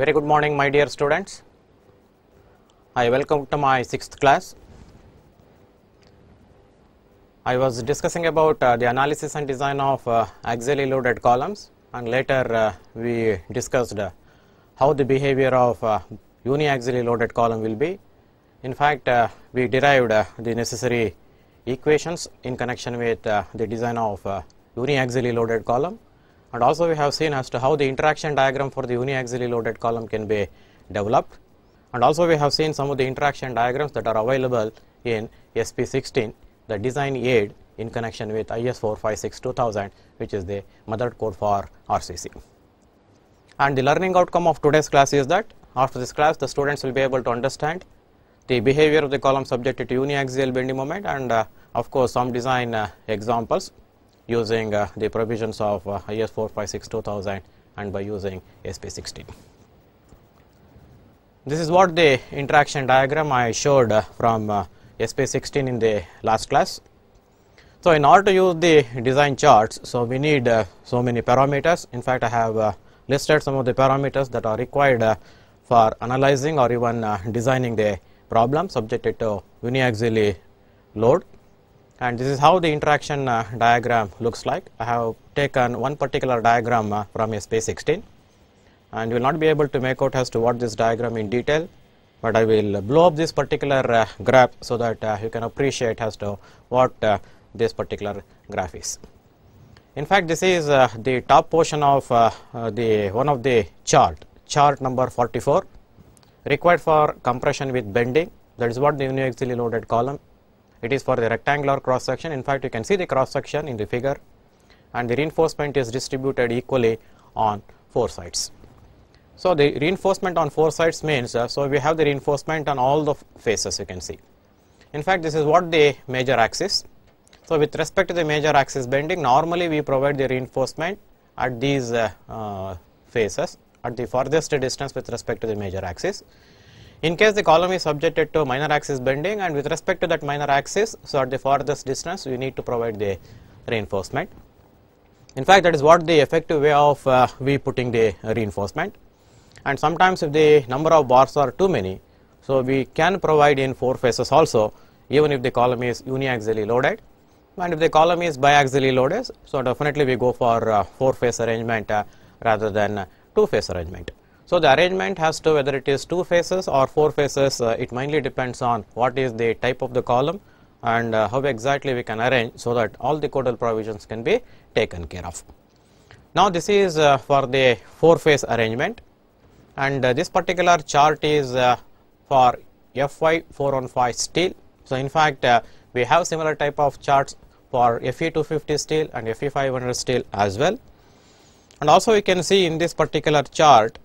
Very good morning my dear students. I welcome to my 6th class. I was discussing about uh, the analysis and design of uh, axially loaded columns and later uh, we discussed uh, how the behavior of uh, uniaxially loaded column will be. In fact, uh, we derived the necessary equations in connection with the design of uniaxially loaded column and also we have seen as to how the interaction diagram for the uniaxially loaded column can be developed and also we have seen some of the interaction diagrams that are available in SP16 the design aid in connection with IS 456-2000 which is the mother code for RCC. And the learning outcome of today's class is that after this class the students will be able to understand the behavior of the column subjected to uniaxial bending moment and uh, of course some design uh, examples using uh, the provisions of uh, IS 456 2000 and by using SP16. This is what the interaction diagram I showed uh, from uh, SP16 in the last class. So, in order to use the design charts, so we need so many parameters. In fact, I have listed some of the parameters that are required for analyzing or even designing the problem subjected to uniaxially load and this is how the interaction uh, diagram looks like. I have taken one particular diagram uh, from space 16 and you will not be able to make out as to what this diagram in detail, but I will blow up this particular uh, graph so that uh, you can appreciate as to what uh, this particular graph is. In fact, this is uh, the top portion of the one of the chart, chart number 44 required for compression with bending that is what the uniaxially loaded column it is for the rectangular cross section. In fact, you can see the cross section in the figure and the reinforcement is distributed equally on four sides. So, the reinforcement on four sides means, uh, so we have the reinforcement on all the faces you can see. In fact, this is what the major axis. So, with respect to the major axis bending, normally we provide the reinforcement at these uh, uh, faces at the farthest distance with respect to the major axis. In case the column is subjected to minor axis bending and with respect to that minor axis, so at the farthest distance you need to provide the reinforcement. In fact, that is what the effective way of uh, we putting the reinforcement and sometimes if the number of bars are too many, so we can provide in 4 faces also even if the column is uniaxially loaded and if the column is biaxially loaded, so definitely we go for uh, 4 phase arrangement uh, rather than uh, 2 phase arrangement. So the arrangement has to whether it is two phases or four phases uh, it mainly depends on what is the type of the column and uh, how exactly we can arrange so that all the codal provisions can be taken care of. Now this is uh, for the four phase arrangement and uh, this particular chart is uh, for FY 415 steel. So in fact uh, we have similar type of charts for FE 250 steel and FE 500 steel as well. And also we can see in this particular chart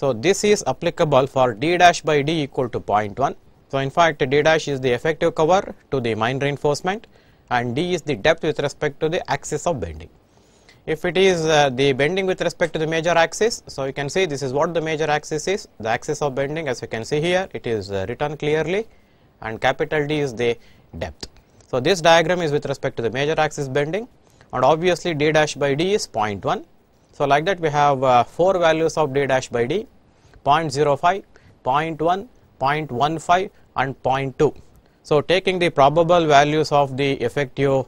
so this is applicable for d dash by d equal to 0.1. So in fact d dash is the effective cover to the mine reinforcement and d is the depth with respect to the axis of bending. If it is uh, the bending with respect to the major axis, so you can see this is what the major axis is, the axis of bending as you can see here, it is uh, written clearly and capital D is the depth. So this diagram is with respect to the major axis bending and obviously d dash by d is 0.1 so, like that we have uh, 4 values of d dash by d 0 0.05, 0.1, 0.15 and 0.2. So, taking the probable values of the effective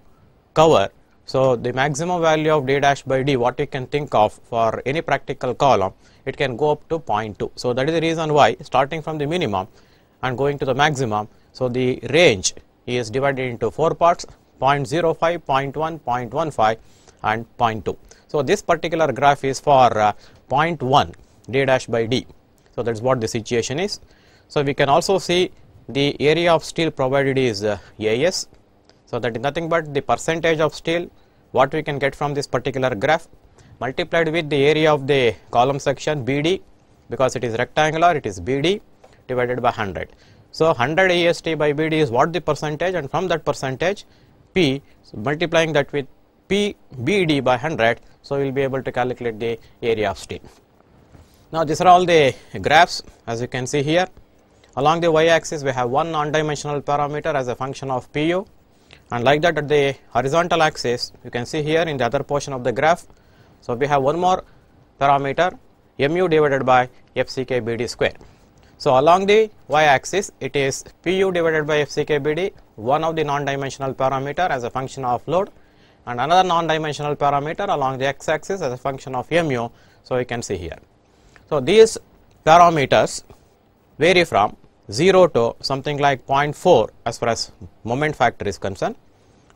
cover, so the maximum value of d dash by d what you can think of for any practical column, it can go up to 0.2. So, that is the reason why starting from the minimum and going to the maximum, so the range is divided into 4 parts 0 0.05, 0.1, 0.15 and 0.2. So this particular graph is for uh, 0.1 d dash by d. So that is what the situation is. So we can also see the area of steel provided is uh, AS. So that is nothing but the percentage of steel what we can get from this particular graph multiplied with the area of the column section BD because it is rectangular it is BD divided by 100. So 100 AST by BD is what the percentage and from that percentage P so multiplying that with PBD by 100. So, we will be able to calculate the area of steam. Now, these are all the graphs as you can see here. Along the y axis, we have one non dimensional parameter as a function of PU and like that at the horizontal axis, you can see here in the other portion of the graph. So, we have one more parameter mu divided by FCK BD square. So, along the y axis it is Pu divided by FCKBD, one of the non-dimensional parameter as a function of load and another non-dimensional parameter along the x-axis as a function of mu. So, you can see here. So, these parameters vary from 0 to something like 0.4 as far as moment factor is concerned.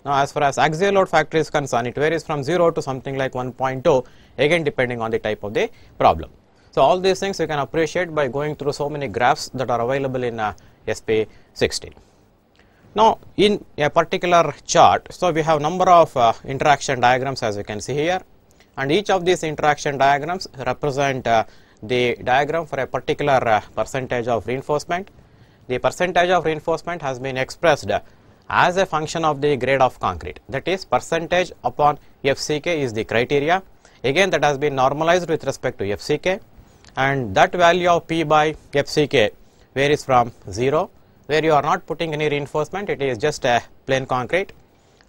Now, as far as axial load factor is concerned, it varies from 0 to something like 1.0 again depending on the type of the problem. So, all these things you can appreciate by going through so many graphs that are available in uh, SP 16. Now, in a particular chart, so we have number of uh, interaction diagrams as you can see here and each of these interaction diagrams represent uh, the diagram for a particular uh, percentage of reinforcement. The percentage of reinforcement has been expressed as a function of the grade of concrete that is percentage upon FCK is the criteria again that has been normalized with respect to FCK and that value of P by FCK varies from 0 where you are not putting any reinforcement it is just a plain concrete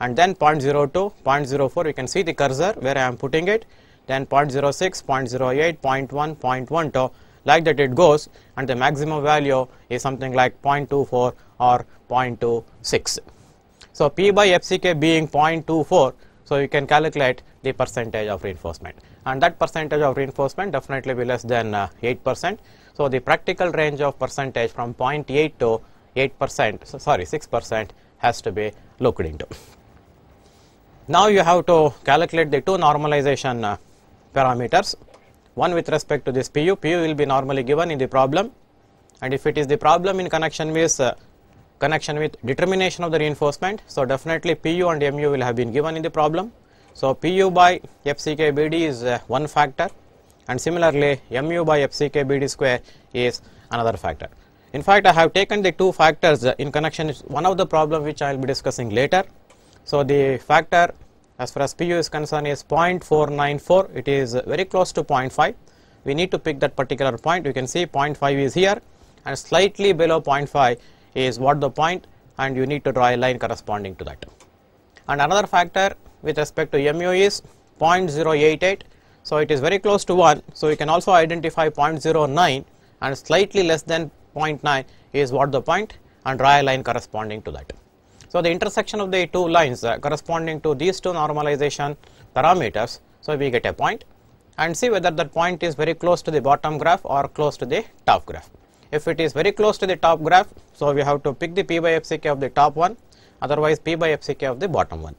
and then 0 0.02 0.04 you can see the cursor where I am putting it then 0 0.06 0.08 0.1 0.1 like that it goes and the maximum value is something like 0.24 or 0.26 so p by fck being 0.24 so you can calculate the percentage of reinforcement and that percentage of reinforcement definitely be less than 8%. Uh, so the practical range of percentage from 0.8 to 8 percent sorry 6 percent has to be looked into. Now you have to calculate the two normalization uh, parameters one with respect to this PU, PU will be normally given in the problem and if it is the problem in connection with uh, connection with determination of the reinforcement. So, definitely PU and MU will have been given in the problem. So, PU by FCKBD is uh, one factor and similarly MU by FCKBD square is another factor. In fact, I have taken the two factors uh, in connection is one of the problem which I will be discussing later. So, the factor as far as PU is concerned is 0.494, it is uh, very close to 0.5. We need to pick that particular point, you can see 0.5 is here and slightly below 0.5 is what the point and you need to draw a line corresponding to that. And another factor with respect to MU is 0.088, so it is very close to 1, so you can also identify 0.09 and slightly less than 0.9 is what the point and draw a line corresponding to that. So, the intersection of the two lines uh, corresponding to these two normalization parameters, so we get a point and see whether that point is very close to the bottom graph or close to the top graph. If it is very close to the top graph, so we have to pick the p by fck of the top one, otherwise p by fck of the bottom one.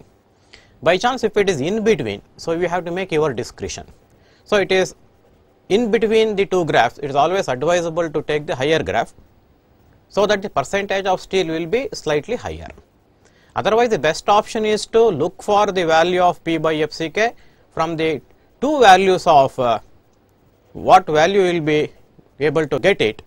By chance if it is in between, so we have to make your discretion. So, it is in between the two graphs it is always advisable to take the higher graph so that the percentage of steel will be slightly higher. Otherwise the best option is to look for the value of P by FCK from the two values of uh, what value you will be able to get it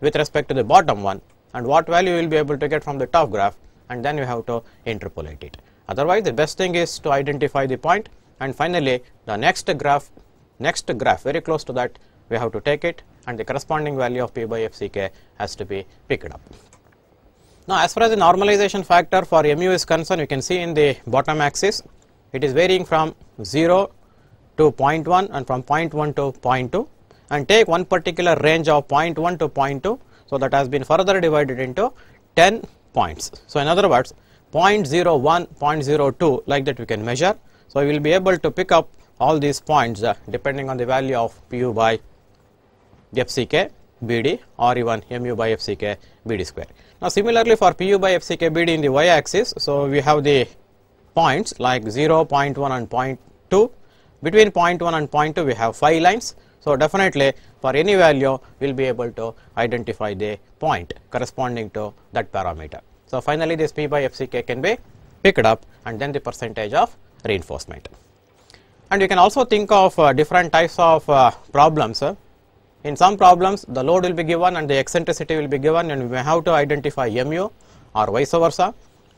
with respect to the bottom one and what value you will be able to get from the top graph and then you have to interpolate it. Otherwise the best thing is to identify the point and finally the next graph next graph very close to that we have to take it and the corresponding value of P by FCK has to be picked up. Now, as far as the normalization factor for mu is concerned, you can see in the bottom axis, it is varying from 0 to 0.1 and from 0.1 to 0.2 and take one particular range of 0.1 to 0.2. So, that has been further divided into 10 points. So, in other words, 0.01, 0.02 like that we can measure. So, we will be able to pick up all these points uh, depending on the value of pu by fck bd or even mu by fck bd square. Now, similarly for pu by fck bd in the y axis, so we have the points like 0, 0.1 and 0.2. Between 0.1 and 0.2 we have 5 lines. So, definitely for any value we will be able to identify the point corresponding to that parameter. So, finally, this P by FCK can be picked up and then the percentage of reinforcement. And you can also think of uh, different types of uh, problems. In some problems, the load will be given and the eccentricity will be given and we have to identify mu or vice versa.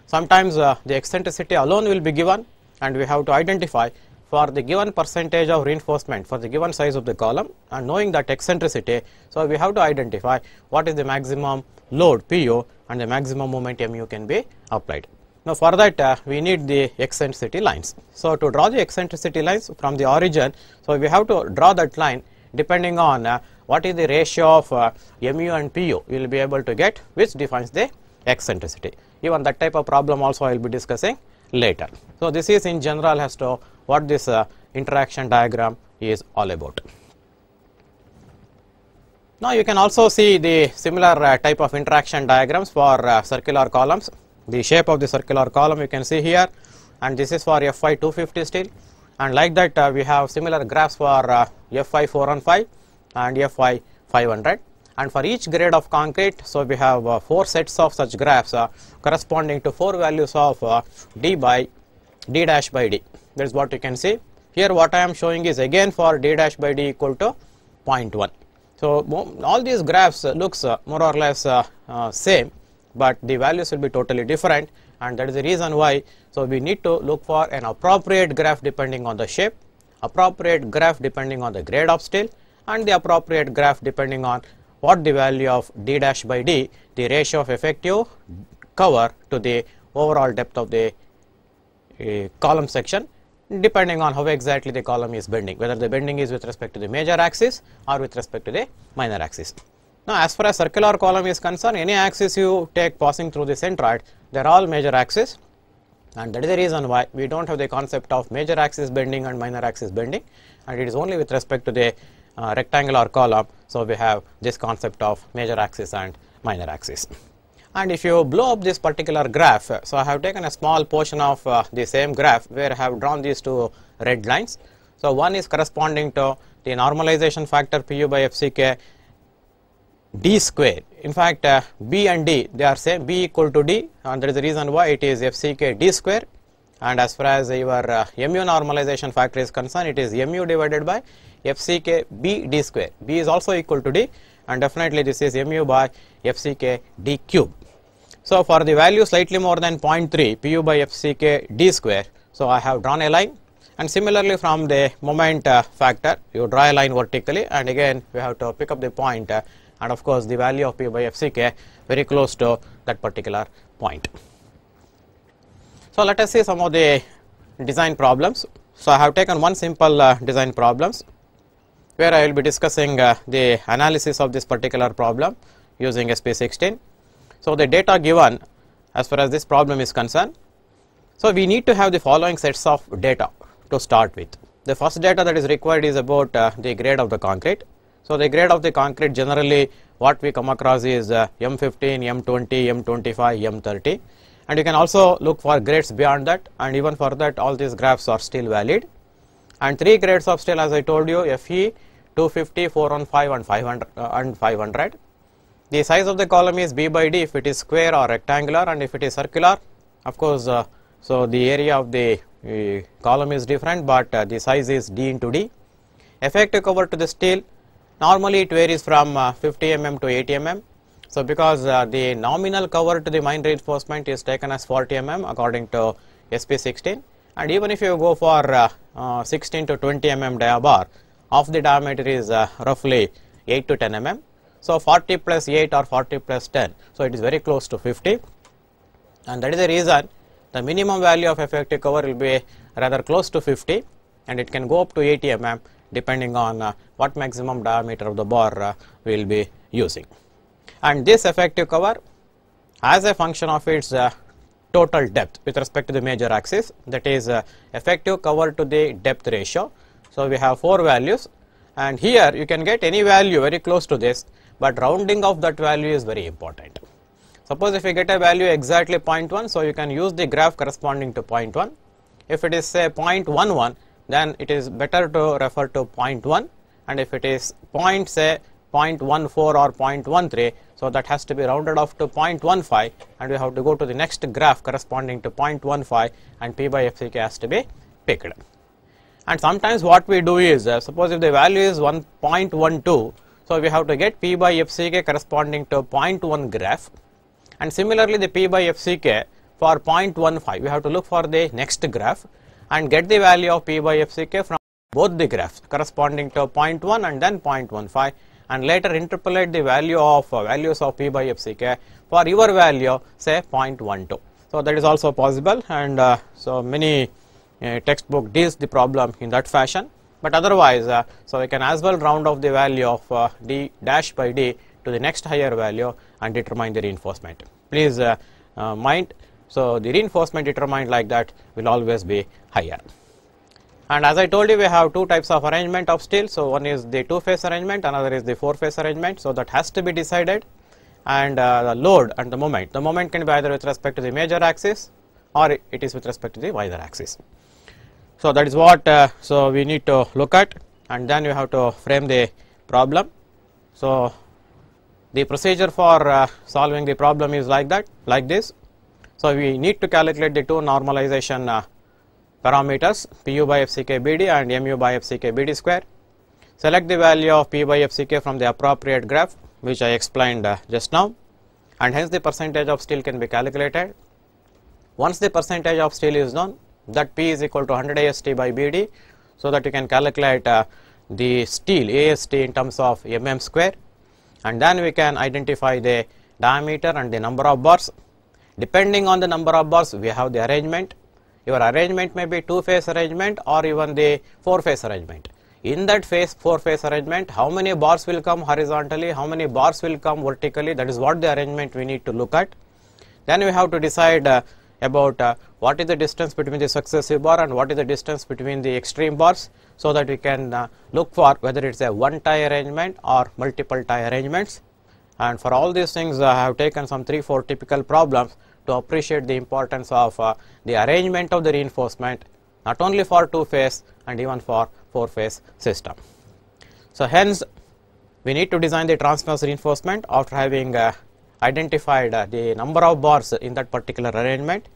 Sometimes uh, the eccentricity alone will be given and we have to identify for the given percentage of reinforcement for the given size of the column and knowing that eccentricity. So, we have to identify what is the maximum load P u and the maximum moment m u can be applied. Now, for that uh, we need the eccentricity lines. So, to draw the eccentricity lines from the origin, so we have to draw that line depending on uh, what is the ratio of uh, mu and pu you will be able to get which defines the eccentricity. Even that type of problem also I will be discussing later. So, this is in general as to what this uh, interaction diagram is all about. Now, you can also see the similar uh, type of interaction diagrams for uh, circular columns the shape of the circular column you can see here and this is for FI 250 steel and like that uh, we have similar graphs for uh, FI 415 and FI 500 and for each grade of concrete so we have uh, four sets of such graphs uh, corresponding to four values of uh, D by D dash by D that is what you can see here what I am showing is again for D dash by D equal to 0.1 so all these graphs looks uh, more or less same but the values will be totally different and that is the reason why. So, we need to look for an appropriate graph depending on the shape, appropriate graph depending on the grade of steel and the appropriate graph depending on what the value of d dash by d, the ratio of effective cover to the overall depth of the uh, column section depending on how exactly the column is bending, whether the bending is with respect to the major axis or with respect to the minor axis. Now, as far as circular column is concerned, any axis you take passing through the centroid, they are all major axis and that is the reason why we do not have the concept of major axis bending and minor axis bending and it is only with respect to the uh, rectangular column. So, we have this concept of major axis and minor axis. And if you blow up this particular graph, so I have taken a small portion of uh, the same graph where I have drawn these two red lines. So, one is corresponding to the normalization factor Pu by FCK d square. In fact, uh, b and d they are same b equal to d and that is the reason why it is fck d square and as far as your uh, mu normalization factor is concerned it is mu divided by fck b d square. b is also equal to d and definitely this is mu by fck d cube. So, for the value slightly more than 0.3 pu by fck d square. So, I have drawn a line and similarly from the moment uh, factor you draw a line vertically and again we have to pick up the point uh, and of course, the value of P by FCK very close to that particular point. So, let us see some of the design problems. So, I have taken one simple uh, design problems where I will be discussing uh, the analysis of this particular problem using SP16. So, the data given as far as this problem is concerned. So, we need to have the following sets of data to start with. The first data that is required is about uh, the grade of the concrete. So, the grade of the concrete generally what we come across is uh, M15, M20, M25, M30 and you can also look for grades beyond that and even for that all these graphs are still valid. And three grades of steel as I told you FE, 250, 415 and 500, uh, and 500. The size of the column is B by D if it is square or rectangular and if it is circular of course, uh, so the area of the uh, column is different, but uh, the size is D into D. Effective cover to the steel Normally it varies from uh, 50 mm to 80 mm. So because uh, the nominal cover to the mine reinforcement is taken as 40 mm according to SP16 and even if you go for uh, 16 to 20 mm dia bar, of the diameter is roughly 8 to 10 mm. So 40 plus 8 or 40 plus 10. So it is very close to 50 and that is the reason the minimum value of effective cover will be rather close to 50 and it can go up to 80 mm depending on uh, what maximum diameter of the bore uh, we will be using. And this effective cover as a function of its uh, total depth with respect to the major axis that is effective cover to the depth ratio. So, we have 4 values and here you can get any value very close to this, but rounding of that value is very important. Suppose if you get a value exactly 0.1, so you can use the graph corresponding to 0.1. If it is say 0.11, then it is better to refer to 0.1 and if it is point say 0.14 or 0.13 so that has to be rounded off to 0.15 and we have to go to the next graph corresponding to 0.15 and P by FCK has to be picked. And sometimes what we do is uh, suppose if the value is 1.12 so we have to get P by FCK corresponding to 0.1 graph and similarly the P by FCK for 0.15 we have to look for the next graph and get the value of P by FCK from both the graphs corresponding to 0.1 and then 0.15 and later interpolate the value of uh, values of P by FCK for your value say 0.12. So, that is also possible and uh, so many uh, textbook deals the problem in that fashion, but otherwise uh, so we can as well round off the value of uh, d dash by d to the next higher value and determine the reinforcement. Please uh, uh, mind so, the reinforcement determined like that will always be higher. And as I told you, we have two types of arrangement of steel. So, one is the two phase arrangement, another is the four phase arrangement. So, that has to be decided and uh, the load and the moment. The moment can be either with respect to the major axis or it is with respect to the wider axis. So, that is what uh, so we need to look at and then you have to frame the problem. So, the procedure for uh, solving the problem is like that like this. So, we need to calculate the two normalization uh, parameters pu by fckbd and mu by fckbd square. Select the value of p by fck from the appropriate graph which I explained uh, just now and hence the percentage of steel can be calculated. Once the percentage of steel is known that p is equal to 100 AST by BD so that you can calculate uh, the steel AST in terms of mm square and then we can identify the diameter and the number of bars Depending on the number of bars, we have the arrangement. Your arrangement may be two-phase arrangement or even the four-phase arrangement. In that phase, four-phase arrangement, how many bars will come horizontally, how many bars will come vertically, that is what the arrangement we need to look at. Then we have to decide uh, about uh, what is the distance between the successive bar and what is the distance between the extreme bars so that we can uh, look for whether it is a one tie arrangement or multiple tie arrangements. And for all these things, I have taken some 3-4 typical problems to appreciate the importance of uh, the arrangement of the reinforcement not only for two phase and even for four phase system. So, hence we need to design the transverse reinforcement after having uh, identified uh, the number of bars in that particular arrangement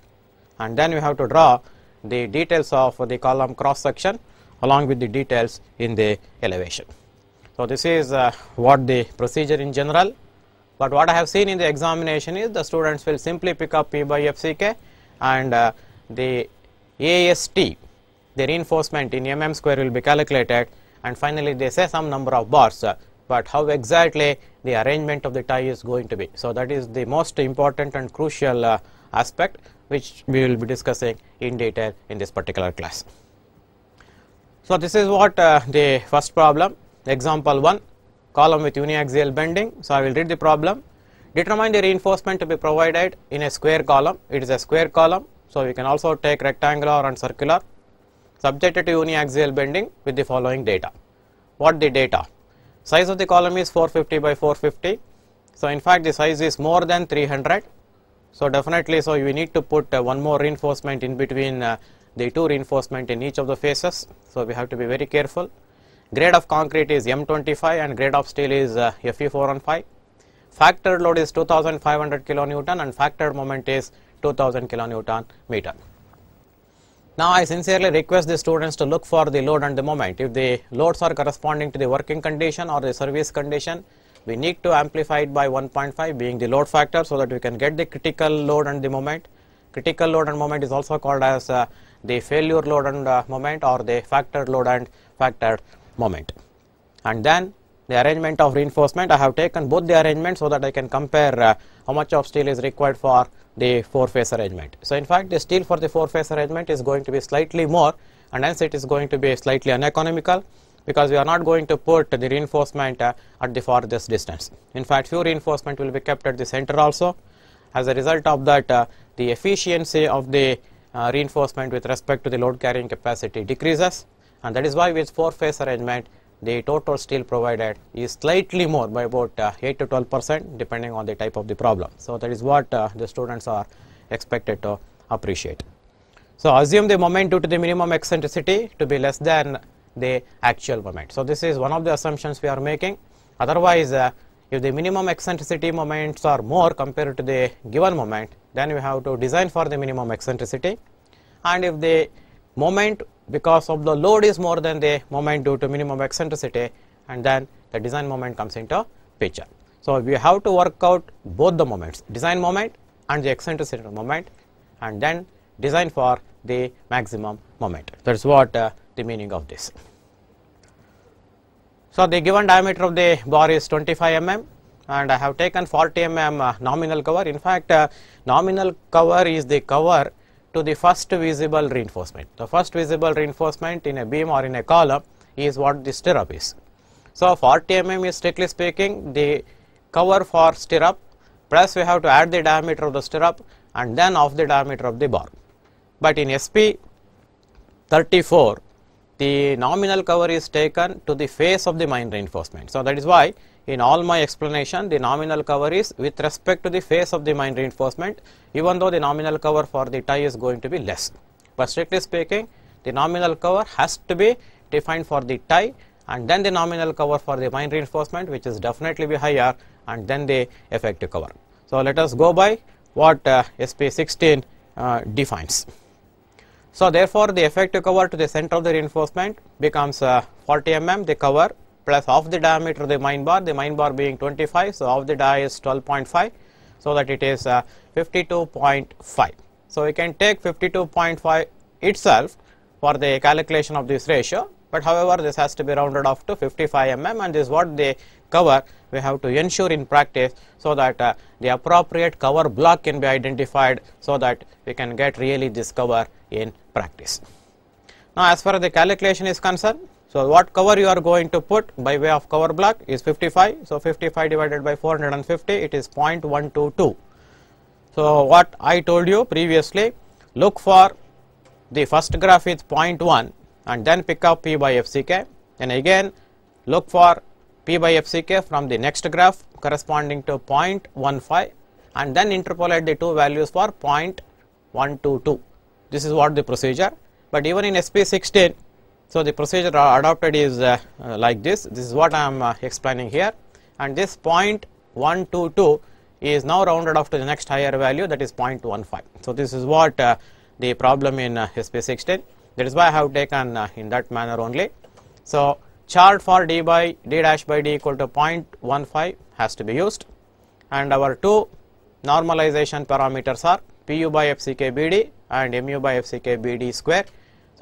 and then we have to draw the details of the column cross section along with the details in the elevation. So, this is uh, what the procedure in general but what I have seen in the examination is the students will simply pick up P by FCK and uh, the AST, the reinforcement in mm square will be calculated and finally they say some number of bars, uh, but how exactly the arrangement of the tie is going to be. So, that is the most important and crucial uh, aspect which we will be discussing in detail in this particular class. So, this is what uh, the first problem example 1 column with uniaxial bending. So, I will read the problem. Determine the reinforcement to be provided in a square column. It is a square column. So, we can also take rectangular and circular subjected to uniaxial bending with the following data. What the data? Size of the column is 450 by 450. So, in fact, the size is more than 300. So, definitely, so we need to put uh, one more reinforcement in between uh, the two reinforcement in each of the faces. So, we have to be very careful. Grade of concrete is M25 and grade of steel is uh, Fe415. Factor load is 2500 kilonewton and factor moment is 2000 kilonewton meter. Now, I sincerely request the students to look for the load and the moment. If the loads are corresponding to the working condition or the service condition, we need to amplify it by 1.5 being the load factor so that we can get the critical load and the moment. Critical load and moment is also called as uh, the failure load and uh, moment or the factor load and factor moment. And then the arrangement of reinforcement, I have taken both the arrangements so that I can compare uh, how much of steel is required for the four phase arrangement. So, in fact, the steel for the four phase arrangement is going to be slightly more and hence it is going to be slightly uneconomical because we are not going to put the reinforcement uh, at the farthest distance. In fact, few reinforcement will be kept at the center also. As a result of that, uh, the efficiency of the uh, reinforcement with respect to the load carrying capacity decreases and that is why with 4 phase arrangement the total steel provided is slightly more by about uh, 8 to 12 percent depending on the type of the problem. So, that is what uh, the students are expected to appreciate. So, assume the moment due to the minimum eccentricity to be less than the actual moment. So, this is one of the assumptions we are making otherwise uh, if the minimum eccentricity moments are more compared to the given moment then we have to design for the minimum eccentricity and if the moment because of the load is more than the moment due to minimum eccentricity and then the design moment comes into picture. So, we have to work out both the moments design moment and the eccentricity moment and then design for the maximum moment that is what uh, the meaning of this. So, the given diameter of the bar is 25 mm and I have taken 40 mm uh, nominal cover in fact uh, nominal cover is the cover to the first visible reinforcement. The first visible reinforcement in a beam or in a column is what the stirrup is. So, for 40 mm is strictly speaking the cover for stirrup plus we have to add the diameter of the stirrup and then of the diameter of the bar. But in SP 34 the nominal cover is taken to the face of the mine reinforcement. So, that is why in all my explanation the nominal cover is with respect to the face of the mine reinforcement even though the nominal cover for the tie is going to be less. But strictly speaking the nominal cover has to be defined for the tie and then the nominal cover for the mine reinforcement which is definitely be higher and then the effective cover. So, let us go by what uh, SP 16 uh, defines. So, therefore, the effective cover to the center of the reinforcement becomes uh, 40 mm the cover plus of the diameter of the mine bar, the mine bar being 25, so of the die is 12.5, so that it is uh, 52.5. So we can take 52.5 itself for the calculation of this ratio, but however this has to be rounded off to 55 mm and this is what they cover we have to ensure in practice so that uh, the appropriate cover block can be identified so that we can get really this cover in practice. Now as far as the calculation is concerned so, what cover you are going to put by way of cover block is 55. So, 55 divided by 450 it is 0.122. So, what I told you previously look for the first graph is 0.1 and then pick up P by FCK and again look for P by FCK from the next graph corresponding to 0.15 and then interpolate the two values for 0.122. This is what the procedure. But even in SP16, so, the procedure adopted is uh, like this, this is what I am uh, explaining here and this 0.122 is now rounded off to the next higher value that is 0.15. So, this is what uh, the problem in SP16, sixteen. that is why I have taken in that manner only. So, chart for d by d dash by d equal to 0.15 has to be used and our two normalization parameters are pu by fckbd and mu by fckbd square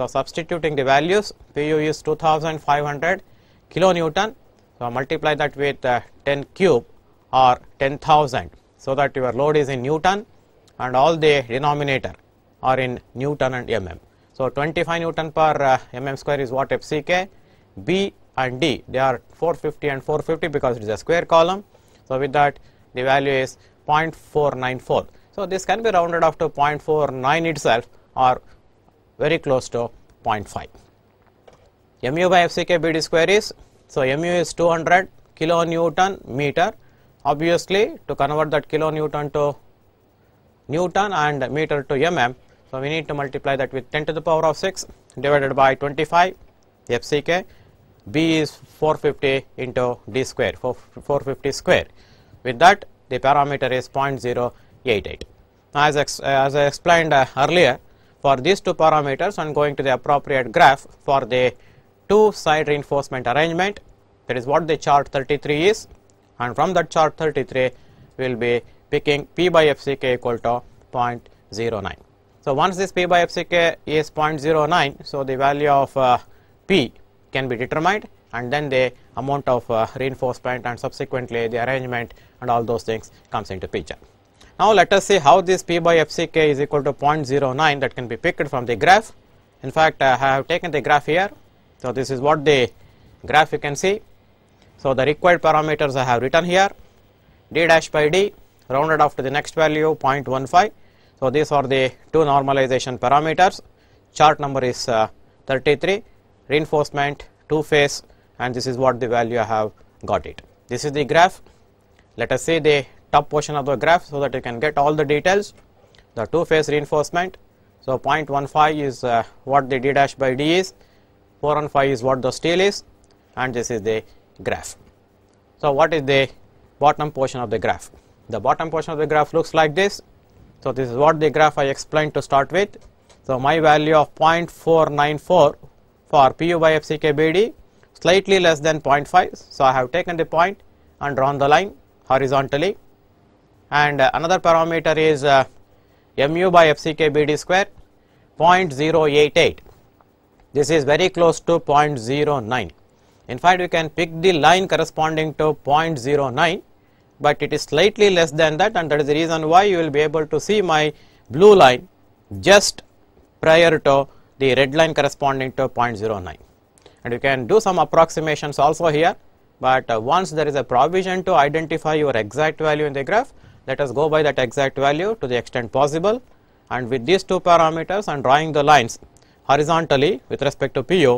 so, substituting the values PU is 2500 kilonewton. So, multiply that with uh, 10 cube or 10,000. So, that your load is in Newton and all the denominator are in Newton and mm. So, 25 Newton per uh, mm square is what FCK, B and D they are 450 and 450 because it is a square column. So, with that the value is 0.494. So, this can be rounded off to 0.49 itself or very close to 0.5. mu by FCK BD square is, so mu is 200 kilonewton meter. Obviously, to convert that kilonewton to Newton and meter to mm, so we need to multiply that with 10 to the power of 6 divided by 25 FCK. B is 450 into D square, 450 square. With that, the parameter is 0.088. As, ex, as I explained uh, earlier, for these two parameters and going to the appropriate graph for the two side reinforcement arrangement that is what the chart 33 is and from that chart 33 we will be picking P by FCK equal to 0.09. So, once this P by FCK is 0.09, so the value of uh, P can be determined and then the amount of uh, reinforcement and subsequently the arrangement and all those things comes into picture. Now let us see how this P by FCK is equal to 0.09 that can be picked from the graph. In fact, I have taken the graph here. So this is what the graph you can see. So the required parameters I have written here. D dash by D rounded off to the next value 0.15. So these are the two normalization parameters. Chart number is uh, 33, reinforcement, two phase and this is what the value I have got it. This is the graph. Let us see the top portion of the graph so that you can get all the details the two phase reinforcement so 0.15 is uh, what the d dash by d is Four five is what the steel is and this is the graph so what is the bottom portion of the graph the bottom portion of the graph looks like this so this is what the graph i explained to start with so my value of 0.494 for pu by fckbd slightly less than 0.5 so i have taken the point and drawn the line horizontally and uh, another parameter is uh, mu by FCK BD square 0.088. This is very close to 0.09. In fact, you can pick the line corresponding to 0.09, but it is slightly less than that and that is the reason why you will be able to see my blue line just prior to the red line corresponding to 0.09. And you can do some approximations also here, but uh, once there is a provision to identify your exact value in the graph, let us go by that exact value to the extent possible and with these two parameters and drawing the lines horizontally with respect to PO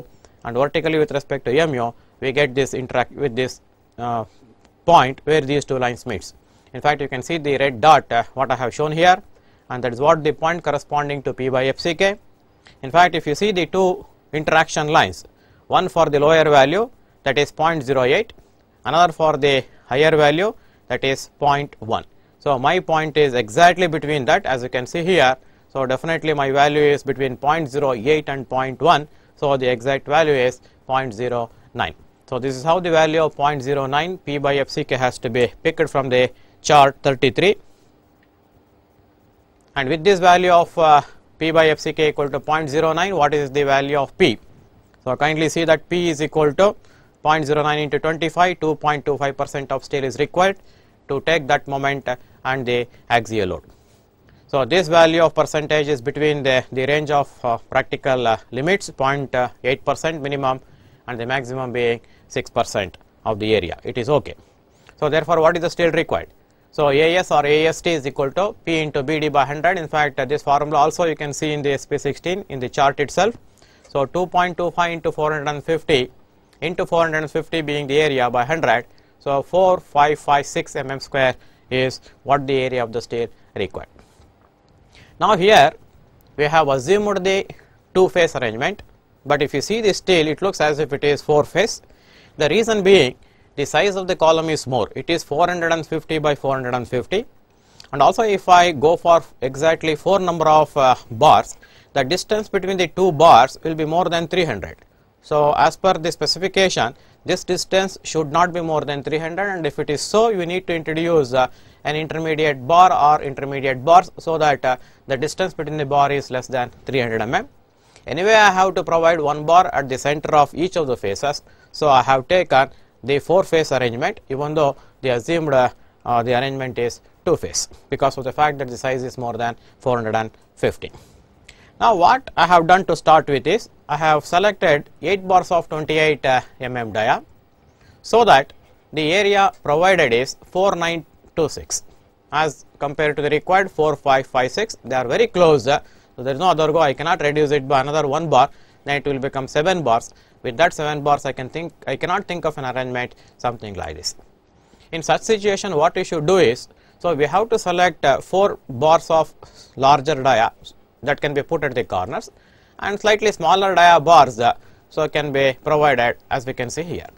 and vertically with respect to MO we get this interact with this uh, point where these two lines meets. In fact, you can see the red dot uh, what I have shown here and that is what the point corresponding to P by FCK. In fact, if you see the two interaction lines one for the lower value that is 0.08 another for the higher value that is 0.1. So, my point is exactly between that as you can see here. So, definitely my value is between 0.08 and 0.1. So, the exact value is 0.09. So, this is how the value of 0.09 P by FCK has to be picked from the chart 33. And with this value of uh, P by FCK equal to 0.09, what is the value of P? So, kindly see that P is equal to 0.09 into 25, 2.25 percent of steel is required to take that moment uh, and the axial load. So, this value of percentage is between the, the range of uh, practical uh, limits uh, 0.8 percent minimum and the maximum being 6 percent of the area it is ok. So, therefore, what is the steel required? So, AS or AST is equal to P into BD by 100 in fact uh, this formula also you can see in the SP16 in the chart itself. So, 2.25 into 450 into 450 being the area by 100 so, 4556 mm square is what the area of the steel required. Now, here we have assumed the two phase arrangement, but if you see this steel, it looks as if it is four phase. The reason being the size of the column is more, it is 450 by 450 and also if I go for exactly 4 number of uh, bars, the distance between the two bars will be more than 300. So, as per the specification this distance should not be more than 300 and if it is so, you need to introduce uh, an intermediate bar or intermediate bars so that uh, the distance between the bar is less than 300 mm. Anyway, I have to provide one bar at the center of each of the faces. So, I have taken the four phase arrangement even though the assumed uh, the arrangement is two phase because of the fact that the size is more than 450. Now what I have done to start with is I have selected 8 bars of 28 uh, mm dia so that the area provided is 4926 as compared to the required 4556 they are very close uh, so there is no other go I cannot reduce it by another 1 bar then it will become 7 bars with that 7 bars I can think I cannot think of an arrangement something like this. In such situation what we should do is so we have to select uh, 4 bars of larger dia that can be put at the corners and slightly smaller dia bars uh, so can be provided as we can see here.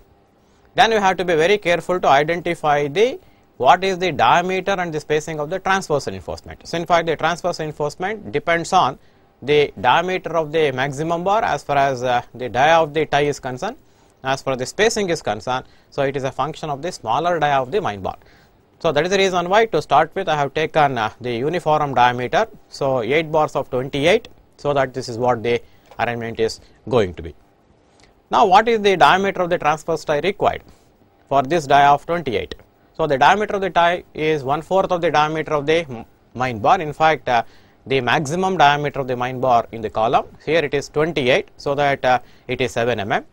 Then you have to be very careful to identify the what is the diameter and the spacing of the transverse reinforcement. So, in fact, the transverse reinforcement depends on the diameter of the maximum bar as far as uh, the dia of the tie is concerned, as far as the spacing is concerned. So, it is a function of the smaller dia of the mine bar. So, that is the reason why to start with I have taken uh, the uniform diameter. So, 8 bars of 28. So, that this is what the arrangement is going to be. Now, what is the diameter of the transverse tie required for this die of 28? So, the diameter of the tie is one fourth of the diameter of the mine bar. In fact, uh, the maximum diameter of the mine bar in the column here it is 28. So, that uh, it is 7 mm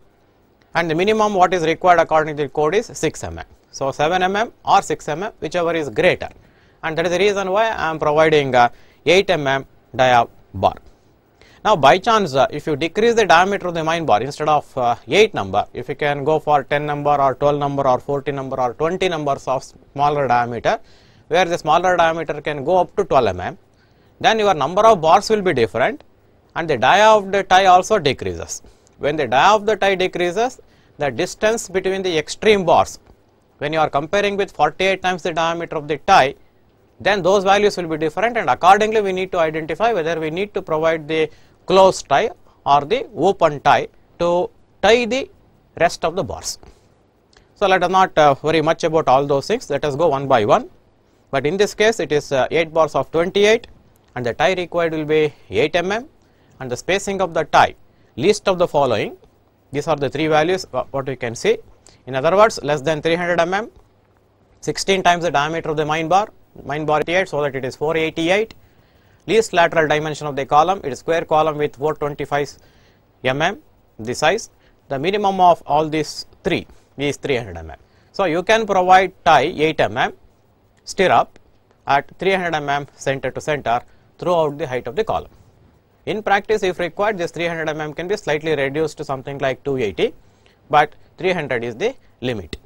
and the minimum what is required according to the code is 6 mm. So, 7 mm or 6 mm whichever is greater and that is the reason why I am providing 8 mm dia bar. Now by chance uh, if you decrease the diameter of the mine bar instead of uh, 8 number if you can go for 10 number or 12 number or 40 number or 20 numbers of smaller diameter where the smaller diameter can go up to 12 mm then your number of bars will be different and the dia of the tie also decreases. When the dia of the tie decreases the distance between the extreme bars when you are comparing with 48 times the diameter of the tie, then those values will be different and accordingly we need to identify whether we need to provide the closed tie or the open tie to tie the rest of the bars. So, let us not uh, worry much about all those things, let us go one by one. But in this case, it is uh, 8 bars of 28 and the tie required will be 8 mm and the spacing of the tie least of the following. These are the three values uh, what we can see in other words, less than 300 mm, 16 times the diameter of the mine bar, mine bar 88 so that it is 488. Least lateral dimension of the column, it is square column with 425 mm, the size. The minimum of all these three is 300 mm. So, you can provide tie 8 mm stirrup at 300 mm center to center throughout the height of the column. In practice, if required, this 300 mm can be slightly reduced to something like 280 but 300 is the limit.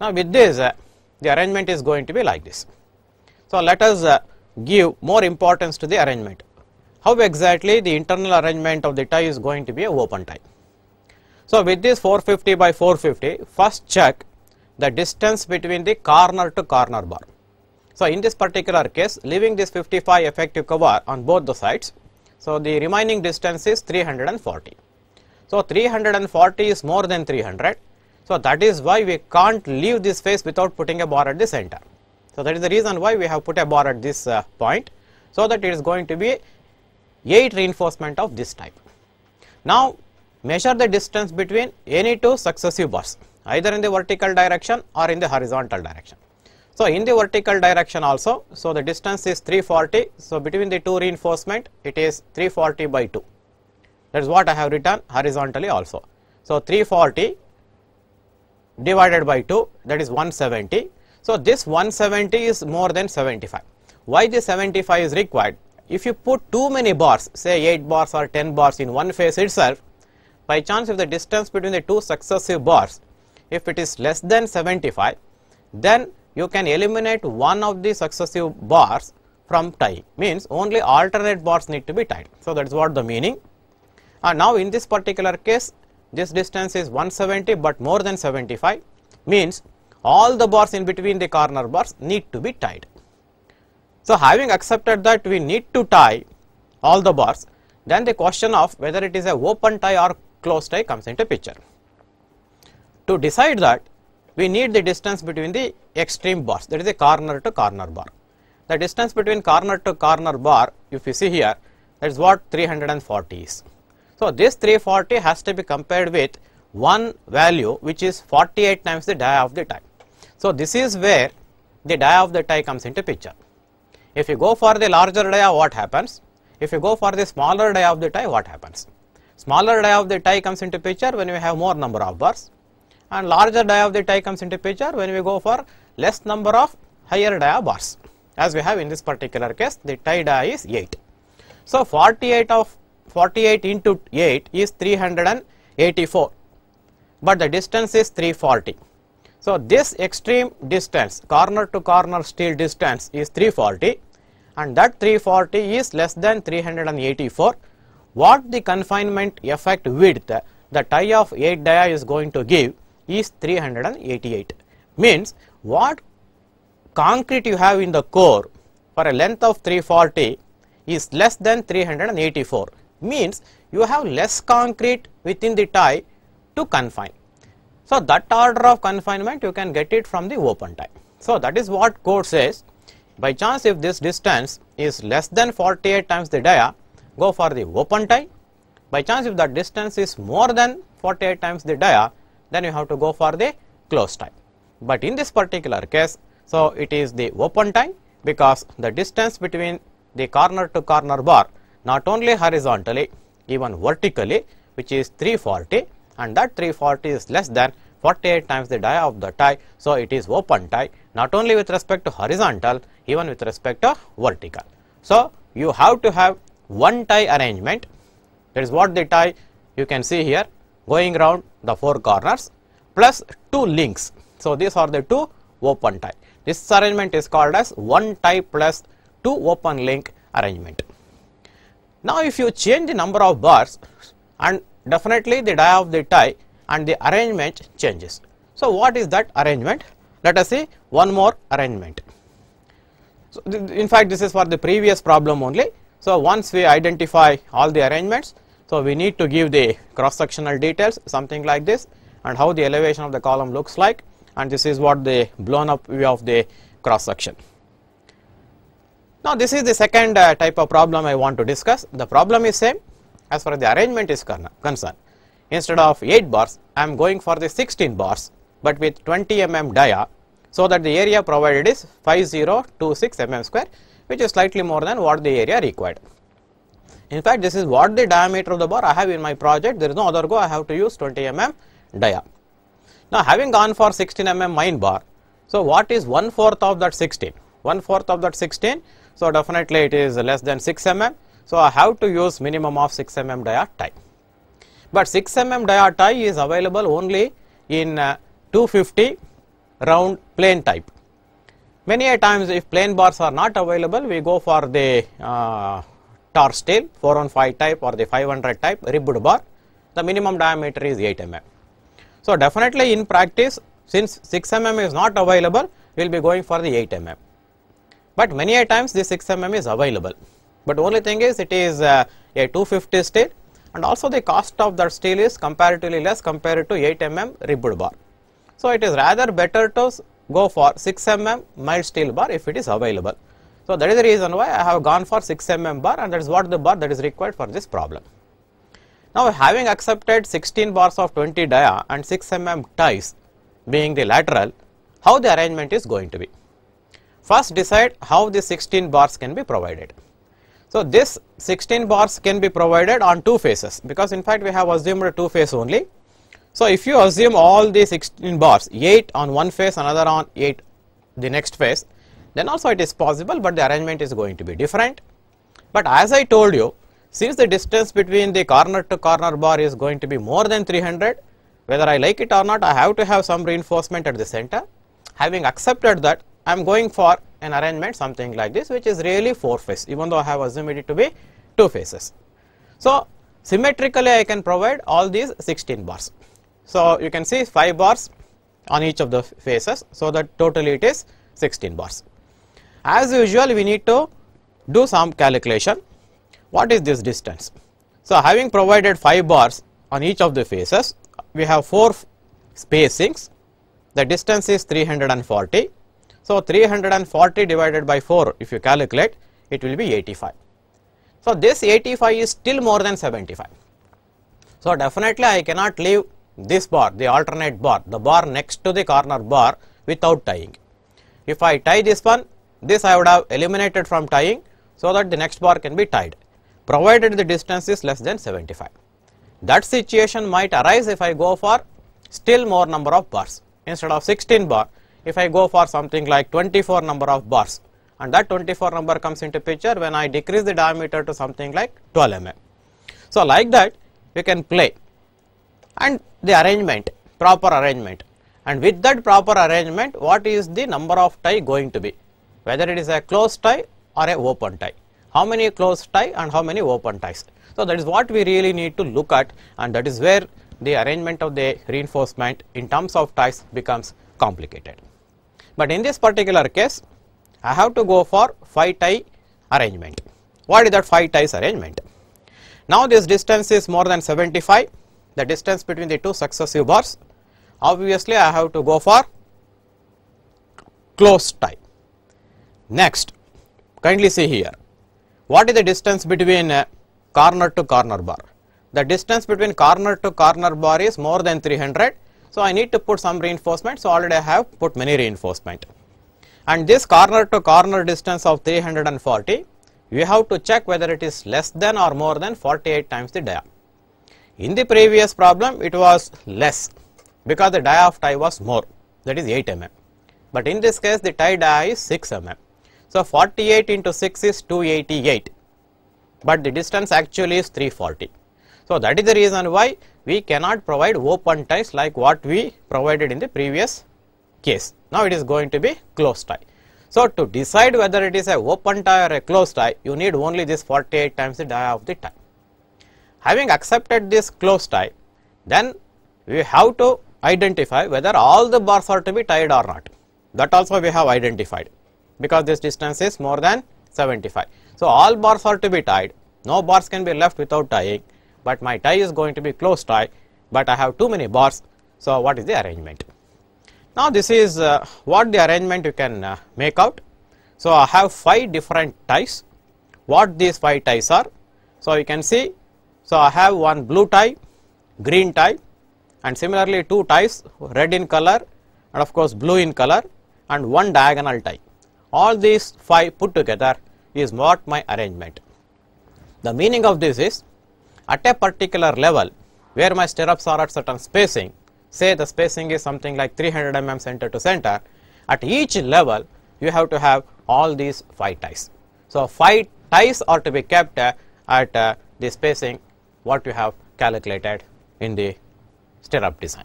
Now, with this uh, the arrangement is going to be like this. So, let us uh, give more importance to the arrangement. How exactly the internal arrangement of the tie is going to be a open tie. So, with this 450 by 450 first check the distance between the corner to corner bar. So, in this particular case leaving this 55 effective cover on both the sides. So, the remaining distance is 340. So 340 is more than 300. So that is why we can't leave this face without putting a bar at the center. So that is the reason why we have put a bar at this uh, point. So that it is going to be 8 reinforcement of this type. Now measure the distance between any two successive bars either in the vertical direction or in the horizontal direction. So in the vertical direction also, so the distance is 340. So between the two reinforcement, it is 340 by 2 that is what I have written horizontally also. So, 340 divided by 2 that is 170. So, this 170 is more than 75. Why this 75 is required? If you put too many bars say 8 bars or 10 bars in one face itself by chance if the distance between the two successive bars if it is less than 75 then you can eliminate one of the successive bars from tie means only alternate bars need to be tied. So, that is what the meaning now in this particular case, this distance is 170 but more than 75 means all the bars in between the corner bars need to be tied. So having accepted that we need to tie all the bars, then the question of whether it is a open tie or closed tie comes into picture. To decide that, we need the distance between the extreme bars, that is a corner to corner bar. The distance between corner to corner bar, if you see here, that is what 340 is. So, this 340 has to be compared with one value which is 48 times the dia of the tie. So, this is where the dia of the tie comes into picture. If you go for the larger dia, what happens? If you go for the smaller dia of the tie, what happens? Smaller dia of the tie comes into picture when we have more number of bars and larger dia of the tie comes into picture when we go for less number of higher dia bars as we have in this particular case the tie dia is 8. So, 48 of 48 into 8 is 384, but the distance is 340. So, this extreme distance corner to corner steel distance is 340 and that 340 is less than 384. What the confinement effect width the tie of 8 dia is going to give is 388 means what concrete you have in the core for a length of 340 is less than 384 means you have less concrete within the tie to confine. So, that order of confinement you can get it from the open tie. So, that is what code says by chance if this distance is less than 48 times the dia go for the open tie by chance if that distance is more than 48 times the dia then you have to go for the close tie. But in this particular case so it is the open tie because the distance between the corner to corner bar not only horizontally, even vertically which is 340 and that 340 is less than 48 times the dia of the tie. So, it is open tie not only with respect to horizontal, even with respect to vertical. So, you have to have one tie arrangement that is what the tie you can see here going round the four corners plus two links. So, these are the two open tie. This arrangement is called as one tie plus two open link arrangement. Now if you change the number of bars and definitely the die of the tie and the arrangement changes. So what is that arrangement? Let us see one more arrangement. So in fact, this is for the previous problem only. So once we identify all the arrangements, so we need to give the cross-sectional details something like this and how the elevation of the column looks like and this is what the blown up view of the cross-section. Now, this is the second uh, type of problem I want to discuss. The problem is same as far as the arrangement is concerned. Instead of 8 bars, I am going for the 16 bars, but with 20 mm dia, so that the area provided is 5026 mm square, which is slightly more than what the area required. In fact, this is what the diameter of the bar I have in my project. There is no other go. I have to use 20 mm dia. Now, having gone for 16 mm mine bar, so what is one fourth of that 16? One fourth of that 16 so definitely it is less than 6 mm. So I have to use minimum of 6 mm dia tie. But 6 mm dia tie is available only in uh, 250 round plane type. Many a times if plane bars are not available, we go for the uh, tar steel 415 type or the 500 type ribbed bar. The minimum diameter is 8 mm. So definitely in practice, since 6 mm is not available, we will be going for the 8 mm. But many a times this 6mm is available. But only thing is it is uh, a 250 steel and also the cost of that steel is comparatively less compared to 8mm ribbed bar. So it is rather better to go for 6mm mild steel bar if it is available. So that is the reason why I have gone for 6mm bar and that is what the bar that is required for this problem. Now having accepted 16 bars of 20 dia and 6mm ties being the lateral, how the arrangement is going to be. First decide how the 16 bars can be provided. So, this 16 bars can be provided on two phases because in fact we have assumed a two phase only. So, if you assume all the 16 bars 8 on one phase another on 8 the next phase then also it is possible, but the arrangement is going to be different. But as I told you since the distance between the corner to corner bar is going to be more than 300 whether I like it or not I have to have some reinforcement at the center. Having accepted that I am going for an arrangement something like this which is really 4 phase even though I have assumed it to be 2 phases. So, symmetrically I can provide all these 16 bars. So, you can see 5 bars on each of the phases. So, that totally it is 16 bars. As usual we need to do some calculation. What is this distance? So, having provided 5 bars on each of the phases we have 4 spacings the distance is 340 so, 340 divided by 4 if you calculate it will be 85. So, this 85 is still more than 75. So, definitely I cannot leave this bar, the alternate bar, the bar next to the corner bar without tying. If I tie this one, this I would have eliminated from tying so that the next bar can be tied, provided the distance is less than 75. That situation might arise if I go for still more number of bars. Instead of 16 bar, if I go for something like 24 number of bars and that 24 number comes into picture when I decrease the diameter to something like 12 mm. So, like that we can play and the arrangement proper arrangement and with that proper arrangement what is the number of tie going to be whether it is a closed tie or a open tie how many closed tie and how many open ties. So, that is what we really need to look at and that is where the arrangement of the reinforcement in terms of ties becomes complicated. But in this particular case, I have to go for phi tie arrangement. What is that phi ties arrangement? Now this distance is more than 75, the distance between the two successive bars. Obviously, I have to go for close tie. Next, kindly see here, what is the distance between uh, corner to corner bar? The distance between corner to corner bar is more than 300 so, I need to put some reinforcement. So, already I have put many reinforcement. And this corner to corner distance of 340, we have to check whether it is less than or more than 48 times the dia. In the previous problem, it was less because the dia of tie was more that is 8 mm. But in this case, the tie dia is 6 mm. So, 48 into 6 is 288, but the distance actually is 340. So, that is the reason why we cannot provide open ties like what we provided in the previous case. Now, it is going to be closed tie. So, to decide whether it is a open tie or a closed tie, you need only this 48 times the diameter of the tie. Having accepted this closed tie, then we have to identify whether all the bars are to be tied or not. That also we have identified because this distance is more than 75. So, all bars are to be tied, no bars can be left without tying but my tie is going to be closed tie but I have too many bars so what is the arrangement. Now this is uh, what the arrangement you can uh, make out. So I have 5 different ties what these 5 ties are. So you can see so I have one blue tie, green tie and similarly two ties red in color and of course blue in color and one diagonal tie. All these 5 put together is what my arrangement. The meaning of this is at a particular level where my stirrups are at certain spacing, say the spacing is something like 300 mm center to center, at each level you have to have all these 5 ties. So, 5 ties are to be kept uh, at uh, the spacing what you have calculated in the stirrup design.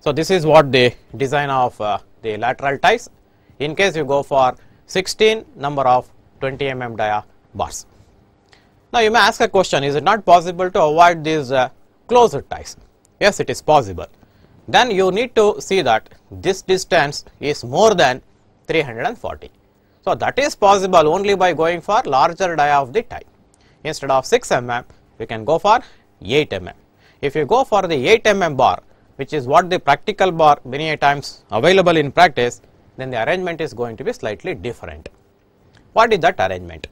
So, this is what the design of uh, the lateral ties in case you go for 16 number of 20 mm dia bars. Now you may ask a question, is it not possible to avoid these uh, closer ties? Yes, it is possible. Then you need to see that this distance is more than 340. So that is possible only by going for larger die of the tie. Instead of 6 mm, you can go for 8 mm. If you go for the 8 mm bar, which is what the practical bar many times available in practice, then the arrangement is going to be slightly different. What is that arrangement?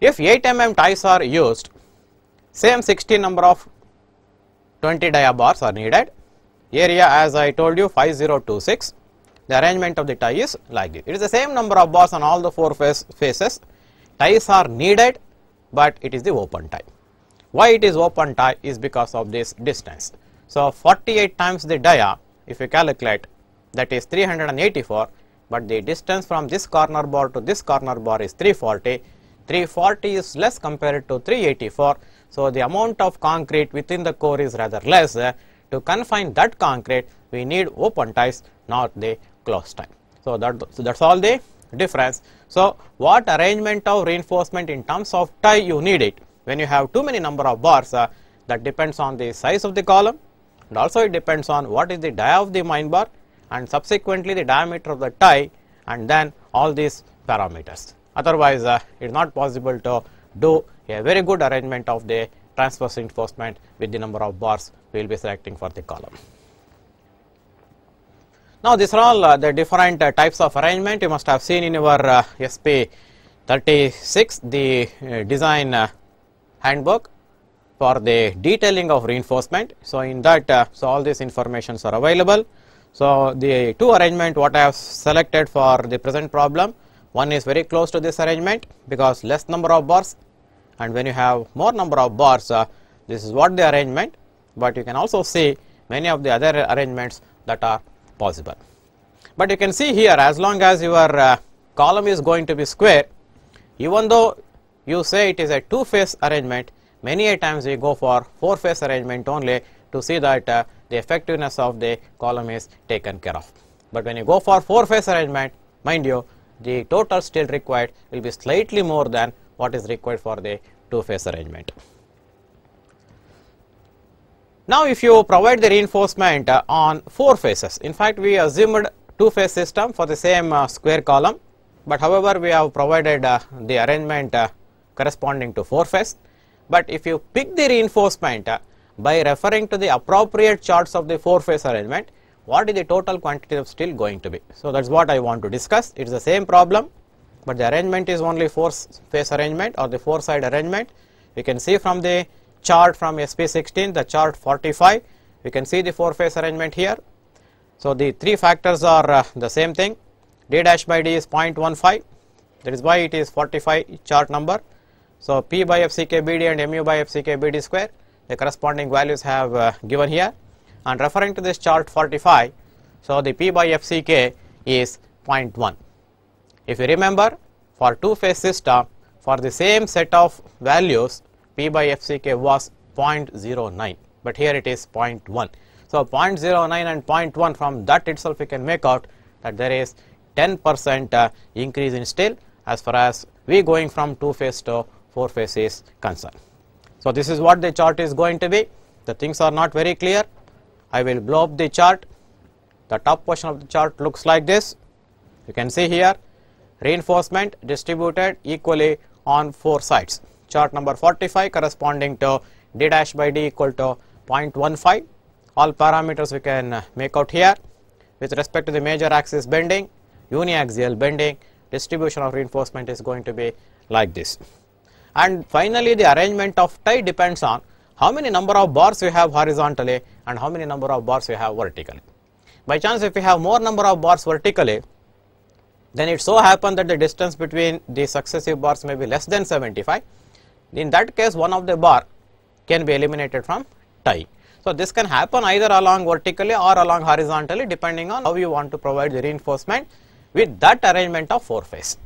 If 8 mm ties are used, same 60 number of 20 dia bars are needed. Area as I told you 5026. The arrangement of the tie is like this. It is the same number of bars on all the four face faces. Ties are needed, but it is the open tie. Why it is open tie is because of this distance. So, 48 times the dia if you calculate that is 384, but the distance from this corner bar to this corner bar is 340. 340 is less compared to 384. So, the amount of concrete within the core is rather less. Uh, to confine that concrete, we need open ties, not the closed tie. So, that, so that's all the difference. So, what arrangement of reinforcement in terms of tie you need it? When you have too many number of bars, uh, that depends on the size of the column and also it depends on what is the dia of the mine bar and subsequently the diameter of the tie and then all these parameters. Otherwise, uh, it is not possible to do a very good arrangement of the transverse reinforcement with the number of bars we will be selecting for the column. Now, these are all uh, the different uh, types of arrangement you must have seen in your uh, SP 36, the uh, design uh, handbook for the detailing of reinforcement. So, in that, uh, so all these informations are available. So, the two arrangement what I have selected for the present problem one is very close to this arrangement because less number of bars and when you have more number of bars, uh, this is what the arrangement, but you can also see many of the other arrangements that are possible. But you can see here as long as your uh, column is going to be square, even though you say it is a two phase arrangement, many a times we go for four phase arrangement only to see that uh, the effectiveness of the column is taken care of. But when you go for four phase arrangement, mind you, the total steel required will be slightly more than what is required for the two-phase arrangement. Now, if you provide the reinforcement uh, on four phases, in fact, we assumed two-phase system for the same uh, square column, but however, we have provided uh, the arrangement corresponding to four-phase. But if you pick the reinforcement by referring to the appropriate charts of the four-phase arrangement, what is the total quantity of steel going to be. So, that is what I want to discuss. It is the same problem, but the arrangement is only four face arrangement or the four side arrangement. We can see from the chart from SP16, the chart 45, we can see the four face arrangement here. So, the three factors are uh, the same thing, d dash by d is 0.15, that is why it is 45 chart number. So, p by fckbd and mu by fckbd square, the corresponding values have uh, given here and referring to this chart 45, so the P by FCK is 0.1. If you remember for two phase system for the same set of values P by FCK was 0.09, but here it is 0.1. So, 0.09 and 0.1 from that itself we can make out that there is 10 percent uh, increase in steel as far as we going from two phase to four phase is concerned. So, this is what the chart is going to be the things are not very clear I will blow up the chart. The top portion of the chart looks like this. You can see here reinforcement distributed equally on 4 sides. Chart number 45 corresponding to d dash by d equal to 0.15. All parameters we can uh, make out here with respect to the major axis bending, uniaxial bending, distribution of reinforcement is going to be like this. And finally, the arrangement of tie depends on how many number of bars we have horizontally and how many number of bars we have vertically. By chance, if we have more number of bars vertically, then it so happen that the distance between the successive bars may be less than 75. In that case, one of the bar can be eliminated from tie. So, this can happen either along vertically or along horizontally depending on how you want to provide the reinforcement with that arrangement of four phase.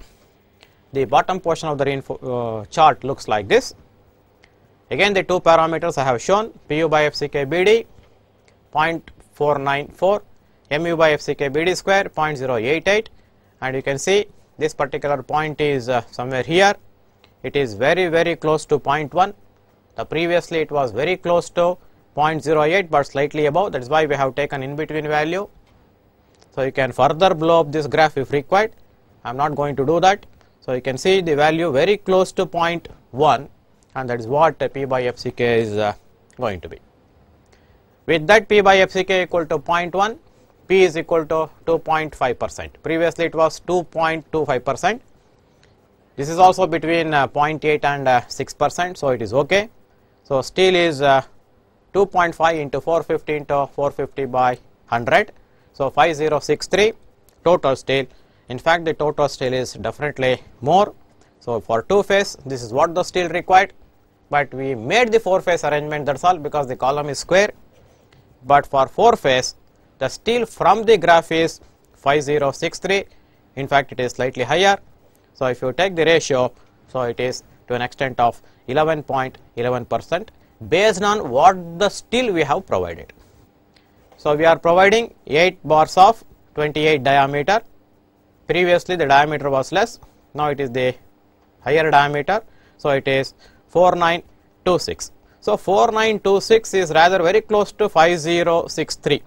The bottom portion of the uh, chart looks like this. Again the two parameters I have shown PU by FCK BD 0.494, MU by FCK BD square 0.088 and you can see this particular point is uh, somewhere here. It is very very close to 0.1. The previously it was very close to 0.08 but slightly above that is why we have taken in between value. So, you can further blow up this graph if required. I am not going to do that. So, you can see the value very close to 0.1 and that is what P by FCK is uh, going to be. With that P by FCK equal to 0.1, P is equal to 2.5 percent. Previously it was 2.25 percent. This is also between uh, 0.8 and uh, 6 percent, so it is okay. So steel is 2.5 into 450 into 450 by 100. So 5063 total steel. In fact, the total steel is definitely more. So for two phase, this is what the steel required but we made the four phase arrangement that is all because the column is square. But for four phase the steel from the graph is 5063 in fact it is slightly higher. So, if you take the ratio so it is to an extent of 11.11 percent based on what the steel we have provided. So, we are providing 8 bars of 28 diameter previously the diameter was less now it is the higher diameter. So, it is 4926. So 4926 is rather very close to 5063.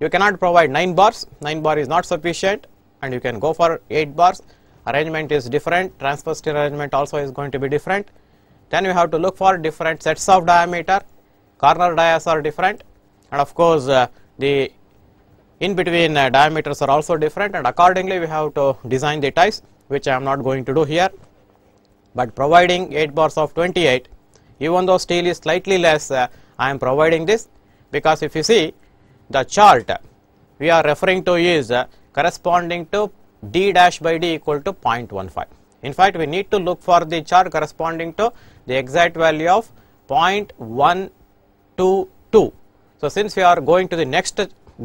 You cannot provide 9 bars, 9 bar is not sufficient and you can go for 8 bars. Arrangement is different, transfer steel arrangement also is going to be different. Then you have to look for different sets of diameter, corner dias are different and of course uh, the in between uh, diameters are also different and accordingly we have to design the ties which I am not going to do here but providing 8 bars of 28 even though steel is slightly less uh, I am providing this because if you see the chart we are referring to is uh, corresponding to d dash by d equal to 0.15. In fact, we need to look for the chart corresponding to the exact value of 0.122. So, since we are going to the next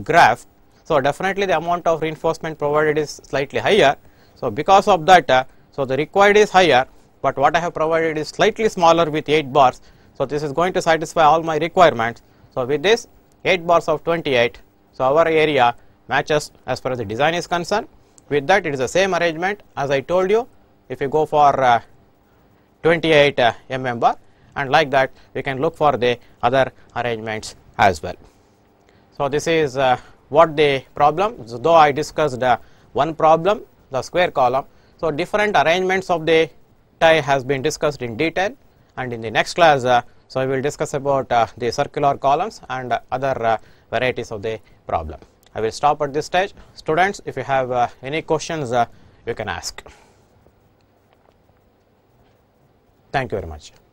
graph, so definitely the amount of reinforcement provided is slightly higher. So, because of that, uh, so the required is higher but what I have provided is slightly smaller with 8 bars. So this is going to satisfy all my requirements. So with this 8 bars of 28, so our area matches as far as the design is concerned. With that it is the same arrangement as I told you if you go for uh, 28 uh, mm bar and like that we can look for the other arrangements as well. So this is uh, what the problem so, though I discussed uh, one problem the square column. So different arrangements of the tie has been discussed in detail and in the next class uh, so I will discuss about uh, the circular columns and other uh, varieties of the problem. I will stop at this stage. Students if you have any questions you can ask. Thank you very much.